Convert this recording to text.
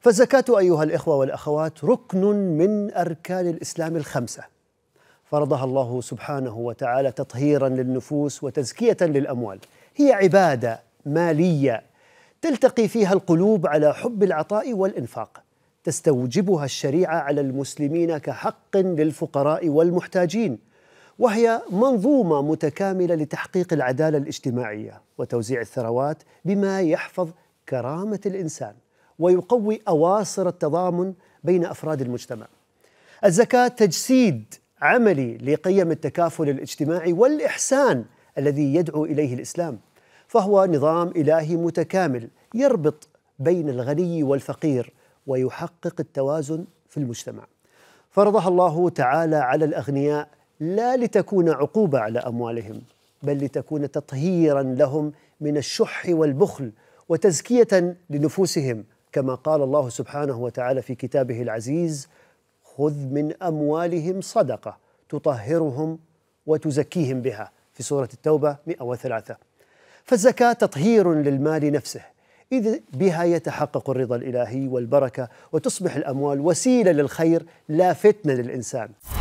فالزكاة أيها الإخوة والأخوات ركن من أركان الإسلام الخمسة فرضها الله سبحانه وتعالى تطهيرا للنفوس وتزكية للأموال هي عبادة مالية تلتقي فيها القلوب على حب العطاء والإنفاق تستوجبها الشريعة على المسلمين كحق للفقراء والمحتاجين وهي منظومة متكاملة لتحقيق العدالة الاجتماعية وتوزيع الثروات بما يحفظ كرامة الإنسان ويقوي أواصر التضامن بين أفراد المجتمع. الزكاة تجسيد عملي لقيم التكافل الاجتماعي والإحسان الذي يدعو إليه الإسلام، فهو نظام إلهي متكامل يربط بين الغني والفقير ويحقق التوازن في المجتمع. فرضها الله تعالى على الأغنياء لا لتكون عقوبة على أموالهم بل لتكون تطهيرا لهم من الشح والبخل وتزكية لنفوسهم كما قال الله سبحانه وتعالى في كتابه العزيز خذ من اموالهم صدقه تطهرهم وتزكيهم بها في سوره التوبه 103 فالزكاه تطهير للمال نفسه إذ بها يتحقق الرضا الإلهي والبركة وتصبح الأموال وسيلة للخير لا فتنة للإنسان